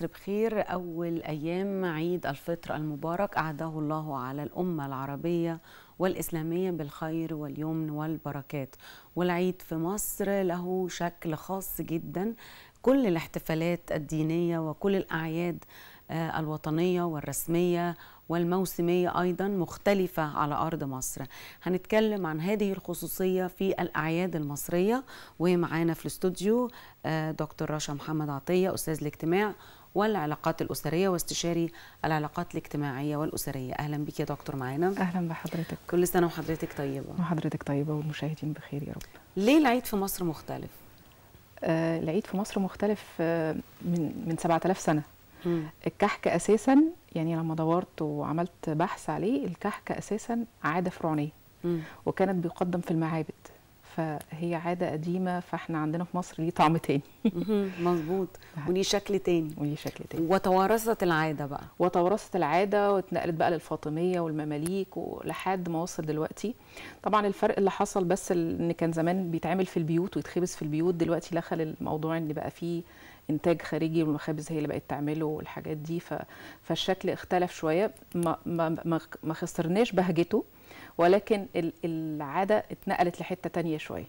مصر بخير أول أيام عيد الفطر المبارك أعده الله على الأمة العربية والإسلامية بالخير واليمن والبركات والعيد في مصر له شكل خاص جدا كل الاحتفالات الدينية وكل الأعياد آه، الوطنية والرسمية والموسمية أيضا مختلفة على أرض مصر هنتكلم عن هذه الخصوصية في الأعياد المصرية ومعانا في الاستوديو آه، دكتور رشا محمد عطية أستاذ الاجتماع والعلاقات الأسرية واستشاري العلاقات الاجتماعية والأسرية أهلا بك يا دكتور معانا أهلا بحضرتك كل سنة وحضرتك طيبة وحضرتك طيبة والمشاهدين بخير يا رب ليه العيد في مصر مختلف؟ آه العيد في مصر مختلف آه من من 7000 سنة م. الكحك أساسا يعني لما دورت وعملت بحث عليه الكحك أساسا عادة فرعونية وكانت بيقدم في المعابد فهي عاده قديمه فاحنا عندنا في مصر ليه طعم تاني مظبوط وليه شكل تاني وليه شكل تاني وتوارثت العاده بقى وتوارثت العاده واتنقلت بقى للفاطميه والمماليك ولحد ما وصل دلوقتي طبعا الفرق اللي حصل بس ان كان زمان بيتعمل في البيوت ويتخبز في البيوت دلوقتي دخل الموضوع ان بقى فيه انتاج خارجي والمخابز هي اللي بقت تعمله والحاجات دي ف... فالشكل اختلف شويه ما ما ما خسرناش بهجته ولكن العاده اتنقلت لحته تانية شويه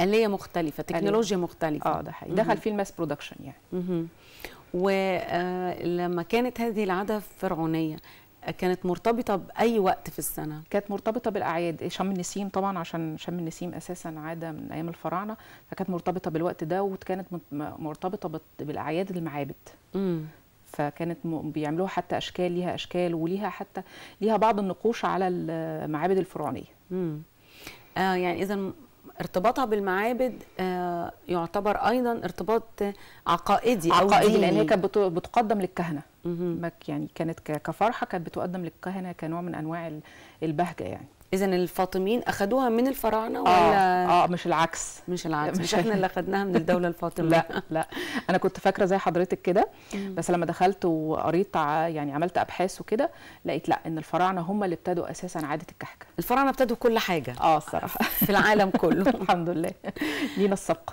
آلية مختلفة تكنولوجيا آلية. مختلفة اه ده حقيقي دخل فيه الماس برودكشن يعني مه. ولما آه، كانت هذه العادة فرعونية آه، كانت مرتبطة بأي وقت في السنة؟ كانت مرتبطة بالأعياد شم النسيم طبعا عشان شم النسيم أساسا عادة من أيام الفراعنة فكانت مرتبطة بالوقت ده وكانت مرتبطة بالأعياد المعابد امم فكانت بيعملوها حتى اشكال ليها اشكال وليها حتى ليها بعض النقوش على المعابد الفرعونيه امم آه يعني اذا ارتباطها بالمعابد آه يعتبر ايضا ارتباط عقائدي عقائدي أو ديني. لان هي كانت بتقدم للكهنه يعني كانت كفرحه كانت بتقدم للكهنه كنوع من انواع البهجه يعني اذا الفاطميين اخذوها من الفراعنه آه، ولا اه, آه مش العكس مش العكس مش, احنا اللي اخذناها من الدوله الفاطميه لا لا انا كنت فاكره زي حضرتك كده بس لما دخلت وقريت يعني عملت ابحاث وكده لقيت لا ان الفراعنه هم اللي ابتدوا اساسا عاده الكحكه الفراعنه ابتدوا كل حاجه اه الصراحه في العالم كله الحمد لله لينا السبق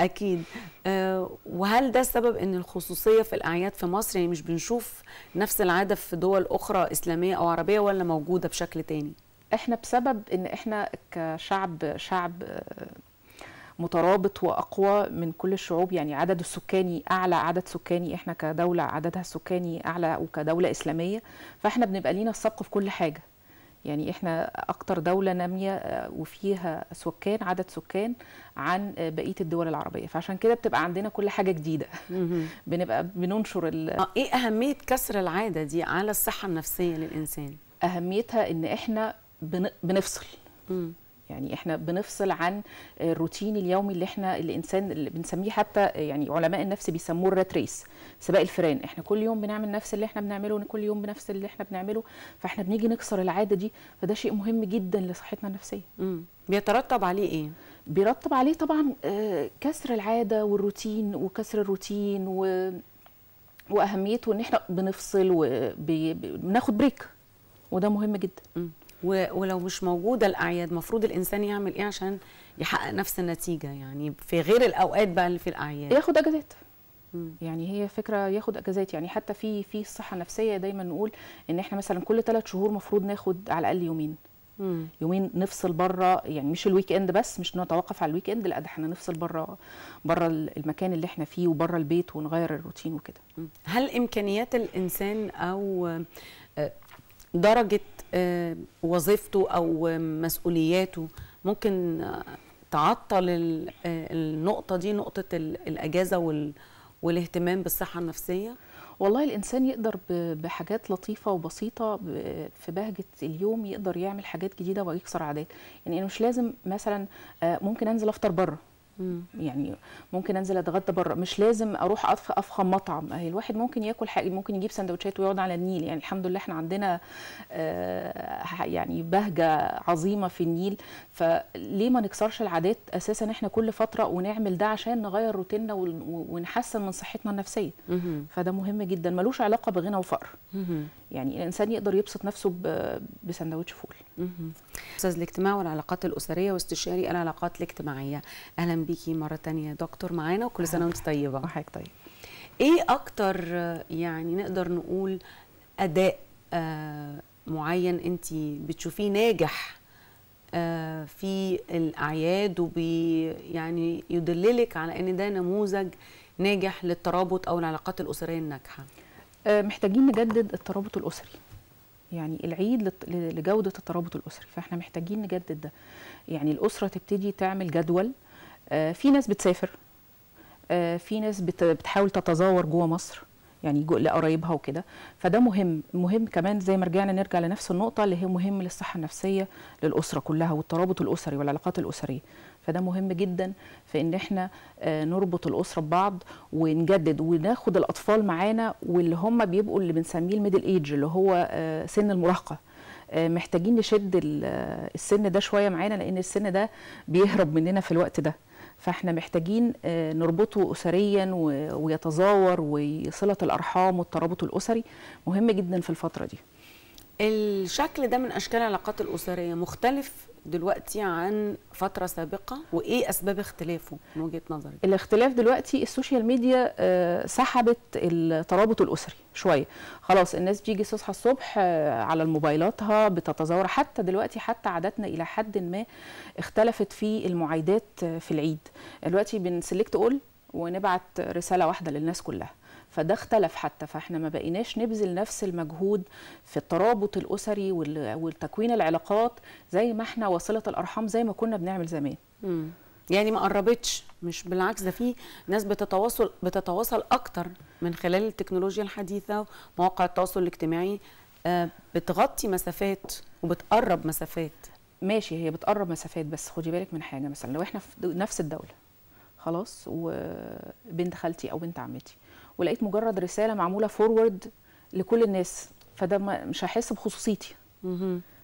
اكيد أه وهل ده السبب ان الخصوصيه في الاعياد في مصر يعني مش بنشوف نفس العاده في دول اخرى اسلاميه او عربيه ولا موجوده بشكل تاني احنا بسبب ان احنا كشعب شعب آه، مترابط واقوى من كل الشعوب يعني عدد السكاني اعلى عدد سكاني احنا كدوله عددها السكاني اعلى وكدوله اسلاميه فاحنا بنبقى لينا السبق في كل حاجه يعني احنا اكتر دوله ناميه آه، وفيها سكان عدد سكان عن آه، بقيه الدول العربيه فعشان كده بتبقى عندنا كل حاجه جديده بنبقى بننشر ال... آه ايه اهميه كسر العاده دي على الصحه النفسيه للانسان اهميتها ان احنا بنفصل يعني احنا بنفصل عن الروتين اليومي اللي احنا الانسان اللي بنسميه حتى يعني علماء النفس بيسموه الرات ريس سباق الفيران احنا كل يوم بنعمل نفس اللي احنا بنعمله كل يوم بنفس اللي احنا بنعمله فاحنا بنيجي نكسر العاده دي فده شيء مهم جدا لصحتنا النفسيه امم بيترتب عليه ايه بيرتب عليه طبعا آه، كسر العاده والروتين وكسر الروتين و واهميته ان احنا بنفصل وبناخد بريك وده مهم جدا م. ولو مش موجوده الاعياد المفروض الانسان يعمل ايه عشان يحقق نفس النتيجه يعني في غير الاوقات بقى اللي في الاعياد ياخد اجازات يعني هي فكره ياخد اجازات يعني حتى في في الصحه النفسيه دايما نقول ان احنا مثلا كل ثلاث شهور مفروض ناخد على الاقل يومين يومين نفصل بره يعني مش الويك اند بس مش نتوقف على الويك اند لا ده احنا نفصل بره بره المكان اللي احنا فيه وبره البيت ونغير الروتين وكده هل امكانيات الانسان او آه، درجه آه، وظيفته او مسؤولياته ممكن آه، تعطل آه، النقطه دي نقطه الاجازه والاهتمام بالصحه النفسيه والله الانسان يقدر بحاجات لطيفه وبسيطه في بهجه اليوم يقدر يعمل حاجات جديده ويكسر عادات يعني انا مش لازم مثلا ممكن انزل افطر بره مم. يعني ممكن انزل اتغدى بره مش لازم اروح افخم مطعم اهي الواحد ممكن ياكل حاجه ممكن يجيب سندوتشات ويقعد على النيل يعني الحمد لله احنا عندنا آه يعني بهجه عظيمه في النيل فليه ما نكسرش العادات اساسا احنا كل فتره ونعمل ده عشان نغير روتيننا ونحسن من صحتنا النفسيه مم. فده مهم جدا ملوش علاقه بغنى وفقر مم. يعني الانسان يقدر يبسط نفسه بسندوتش فول استاذ الاجتماع والعلاقات الاسريه واستشاري العلاقات الاجتماعيه اهلا بيكي مره تانية دكتور معانا وكل سنه وانت طيبه وحضرتك طيب ايه اكتر يعني نقدر نقول اداء آه، معين انت بتشوفيه ناجح آه، في الاعياد وبي يعني يدللك على ان ده نموذج ناجح للترابط او العلاقات الاسريه الناجحه آه، محتاجين نجدد الترابط الاسري يعني العيد لجوده الترابط الاسري فاحنا محتاجين نجدد ده يعني الاسره تبتدي تعمل جدول آه، في ناس بتسافر آه، في ناس بتحاول تتزاور جوه مصر يعني لقرايبها وكده فده مهم مهم كمان زي ما رجعنا نرجع لنفس النقطه اللي هي مهم للصحه النفسيه للاسره كلها والترابط الاسري والعلاقات الاسريه فده مهم جدا في ان احنا آه، نربط الاسره ببعض ونجدد وناخد الاطفال معانا واللي هم بيبقوا اللي بنسميه الميدل ايج اللي هو آه، سن المراهقه آه، محتاجين نشد السن ده شويه معانا لان السن ده بيهرب مننا في الوقت ده فاحنا محتاجين نربطه اسريا ويتزاور وصله الارحام والترابط الاسري مهم جدا في الفتره دي الشكل ده من اشكال العلاقات الاسريه مختلف دلوقتي عن فتره سابقه وايه اسباب اختلافه من وجهه نظرك الاختلاف دلوقتي السوشيال ميديا آه، سحبت الترابط الاسري شويه خلاص الناس بتيجي تصحى الصبح آه، على الموبايلاتها بتتزور حتى دلوقتي حتى عاداتنا الى حد ما اختلفت في المعايدات آه، في العيد دلوقتي بنسلكت اول ونبعت رساله واحده للناس كلها فده اختلف حتى فاحنا ما بقيناش نبذل نفس المجهود في الترابط الاسري والتكوين العلاقات زي ما احنا وصله الارحام زي ما كنا بنعمل زمان مم. يعني ما قربتش مش بالعكس ده في ناس بتتواصل بتتواصل اكتر من خلال التكنولوجيا الحديثه ومواقع التواصل الاجتماعي آه، بتغطي مسافات وبتقرب مسافات ماشي هي بتقرب مسافات بس خدي بالك من حاجه مثلا لو احنا في نفس الدوله خلاص وبنت خالتي او بنت عمتي ولقيت مجرد رساله معموله فورورد لكل الناس فده مش هحس بخصوصيتي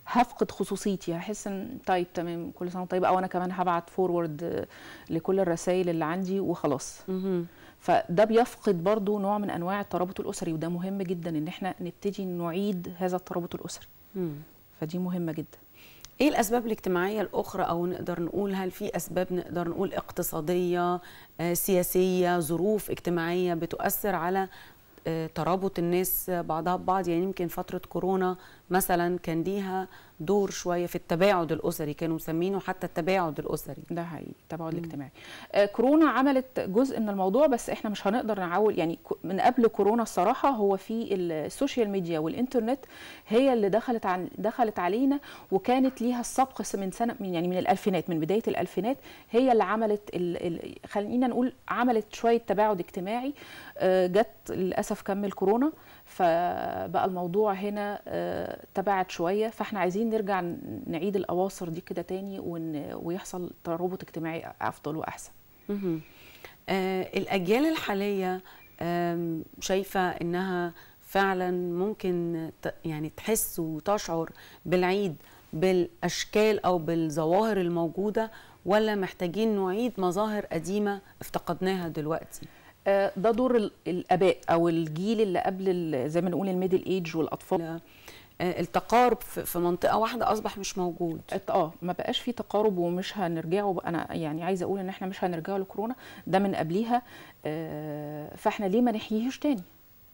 هفقد خصوصيتي هحس ان طيب تمام كل سنه طيب او انا كمان هبعت فورورد لكل الرسائل اللي عندي وخلاص فده بيفقد برضو نوع من انواع الترابط الاسري وده مهم جدا ان احنا نبتدي نعيد هذا الترابط الاسري فدي مهمه جدا ايه الاسباب الاجتماعيه الاخرى او نقدر نقول هل في اسباب نقدر نقول اقتصاديه آه، سياسيه ظروف اجتماعيه بتؤثر على آه، ترابط الناس بعضها ببعض يعني يمكن فتره كورونا مثلا كان ليها دور شويه في التباعد الاسري كانوا مسمينه حتى التباعد الاسري ده حقيقي التباعد الاجتماعي آه كورونا عملت جزء من الموضوع بس احنا مش هنقدر نعول يعني من قبل كورونا الصراحه هو في السوشيال ميديا والانترنت هي اللي دخلت عن دخلت علينا وكانت ليها السبق من سنه من يعني من الالفينات من بدايه الالفينات هي اللي عملت خلينا نقول عملت شويه تباعد اجتماعي آه جت للاسف كمل كورونا فبقى الموضوع هنا آه تباعد شويه فاحنا عايزين عايزين نرجع نعيد الاواصر دي كده تاني ون... ويحصل ترابط اجتماعي افضل واحسن آه الاجيال الحاليه آه شايفه انها فعلا ممكن ت... يعني تحس وتشعر بالعيد بالاشكال او بالظواهر الموجوده ولا محتاجين نعيد مظاهر قديمه افتقدناها دلوقتي آه، ده دور الاباء او الجيل اللي قبل زي ما نقول الميدل ايج والاطفال آه، التقارب في منطقه واحده اصبح مش موجود اه ما بقاش في تقارب ومش هنرجعه انا يعني عايزه اقول ان احنا مش هنرجعه لكورونا ده من قبليها آه، فاحنا ليه ما نحييهش تاني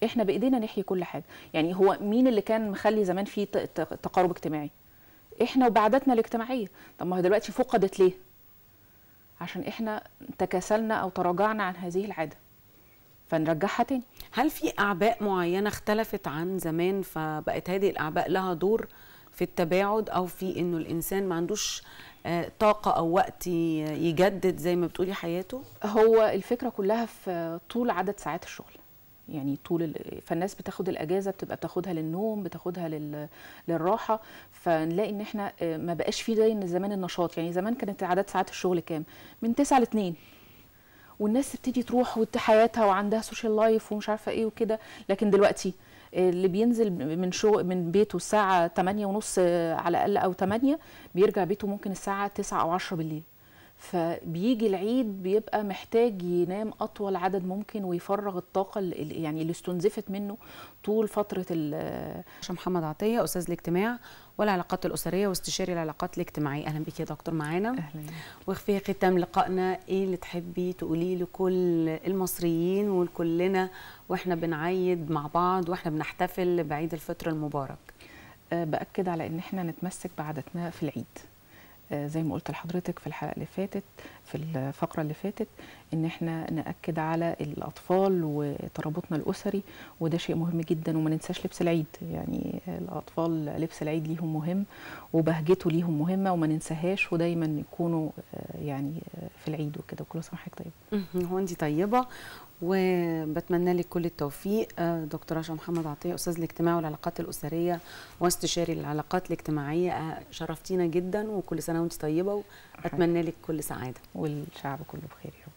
احنا بايدينا نحيي كل حاجه يعني هو مين اللي كان مخلي زمان في تقارب اجتماعي احنا وبعاداتنا الاجتماعيه طب ما هو دلوقتي فقدت ليه عشان احنا تكاسلنا او تراجعنا عن هذه العاده فنرجعها تاني هل في اعباء معينه اختلفت عن زمان فبقت هذه الاعباء لها دور في التباعد او في انه الانسان ما عندوش آه، طاقه او وقت يجدد زي ما بتقولي حياته هو الفكره كلها في طول عدد ساعات الشغل يعني طول ال... فالناس بتاخد الاجازه بتبقى بتاخدها للنوم بتاخدها لل... للراحه فنلاقي ان احنا آه، ما بقاش في زي زمان النشاط يعني زمان كانت عدد ساعات الشغل كام من 9 ل 2 والناس بتيجي تروح وحياتها وعندها سوشيال لايف ومش عارفه ايه وكده لكن دلوقتي اللي بينزل من شو من بيته الساعه 8 ونص على الاقل او 8 بيرجع بيته ممكن الساعه 9 او 10 بالليل فبيجي العيد بيبقى محتاج ينام اطول عدد ممكن ويفرغ الطاقه اللي يعني اللي استنزفت منه طول فتره ال محمد عطيه استاذ الاجتماع والعلاقات الاسريه واستشاري العلاقات الاجتماعيه اهلا بك يا دكتور معانا اهلا وفي ختام لقائنا ايه اللي تحبي تقوليه لكل المصريين ولكلنا واحنا بنعيد مع بعض واحنا بنحتفل بعيد الفطر المبارك أه، باكد على ان احنا نتمسك بعاداتنا في العيد زي ما قلت لحضرتك في الحلقه اللي فاتت في الفقره اللي فاتت ان احنا ناكد على الاطفال وترابطنا الاسري وده شيء مهم جدا وما ننساش لبس العيد يعني الاطفال لبس العيد ليهم مهم وبهجته ليهم مهمه وما ننساهاش ودايما يكونوا آه، يعني آه، في العيد وكده وكل سنه وحضرتك طيبه هو انت طيبه وبتمنى لك كل التوفيق آه، دكتور رشا محمد عطيه استاذ الاجتماع والعلاقات الاسريه واستشاري العلاقات الاجتماعيه آه، شرفتينا جدا وكل سنه وانت طيبه واتمنى لك كل سعاده والشعب كله بخير يا رب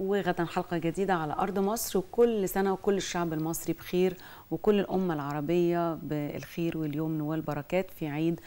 وغدا حلقه جديده على ارض مصر وكل سنه وكل الشعب المصري بخير وكل الامه العربيه بالخير واليمن والبركات في عيد